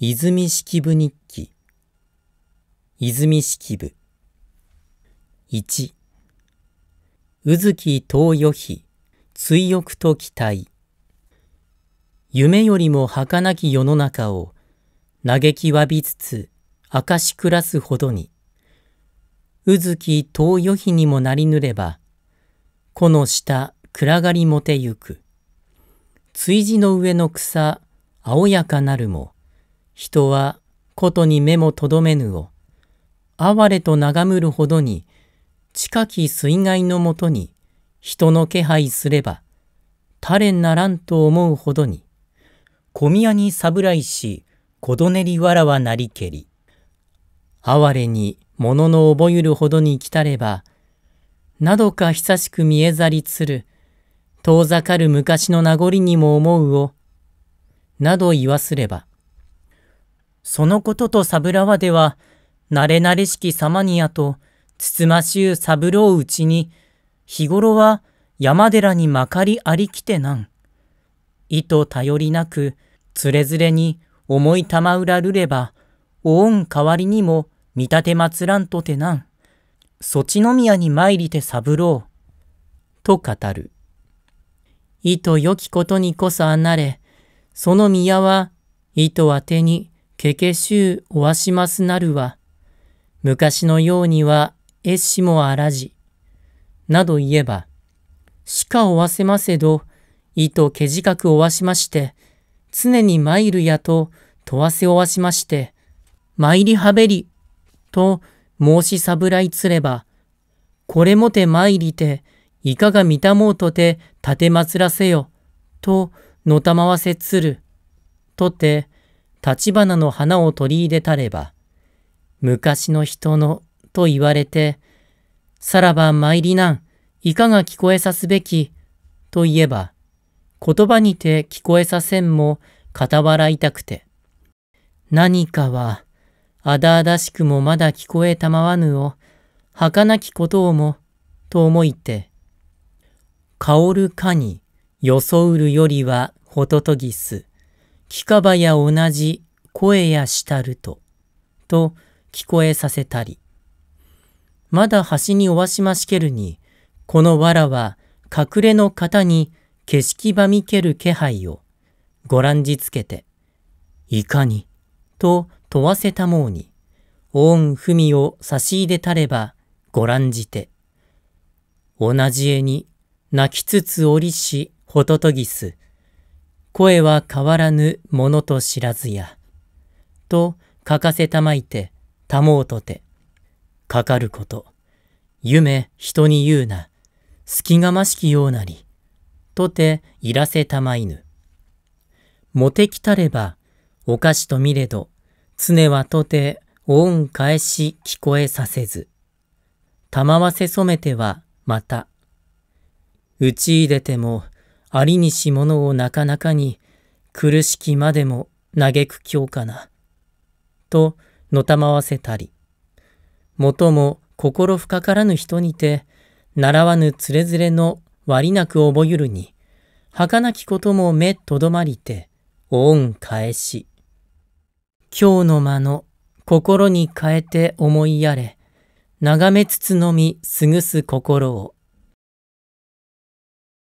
泉式部日記。泉式部。1。う月東予比、追憶と期待。夢よりも儚き世の中を、嘆き詫びつつ、明かし暮らすほどに、う月東予比にもなりぬれば、この下、暗がりもてゆく。追字の上の草、青やかなるも、人はことに目もとどめぬを、哀れと眺むるほどに、近き水害のもとに、人の気配すれば、れならんと思うほどに、小宮に侍し、こどねりわらわなりけり。哀れに物の覚ゆるほどに来たれば、などか久しく見えざりつる、遠ざかる昔の名残にも思うを、など言わすれば、そのこととブラはでは、慣れ慣れしき様にやと、つつましゅう三郎うちに、日頃は山寺にまかりありきてなん。意図頼りなく、つれづれに思い玉裏るれば、お恩代わりにも見立てまつらんとてなん。そちの宮に参りて三郎。と語る。意図良きことにこそあなれ、その宮は、意図は手に、けけしゅうおわしますなるは、昔のようにはえしもあらじ、など言えば、しかおわせませど、いとけじかくおわしまして、常に参るやととわせおわしまして、参りはべり、と申しさぶらいつれば、これもて参りて、いかが見たもうとて、たてまつらせよ、と、のたまわせつる。とて、立花の花を取り入れたれば、昔の人のと言われて、さらば参りなん、いかが聞こえさすべき、といえば、言葉にて聞こえさせんも、傍らいたくて。何かは、あだあだしくもまだ聞こえたまわぬを、はかなきことをも、と思いて、香るかに、装うるよりは、ホトトギス。かばや同じ声やしたると、と聞こえさせたり、まだ端におわしましけるに、このわらは隠れの方に景色ばみける気配をご覧じつけて、いかに、と問わせたもうに、恩文を差し入れたればご覧じて、同じ絵に泣きつつ折りしほととぎす、声は変わらぬものと知らずや。と書かせたまいて、たもうとて。かかること。夢人に言うな。隙がましきようなり。とていらせたまいぬ。もてきたれば、お菓子と見れど、常はとて恩返し聞こえさせず。たまわせ染めてはまた。打ち入れてもありにしものをなかなかに、苦しきまでも嘆く今日かな。と、のたまわせたり、もとも心深からぬ人にて、習わぬつれづれの割りなく覚ゆるに、儚きことも目とどまりて、恩返し。今日の間の心に変えて思いやれ、眺めつつのみ過ぐす心を。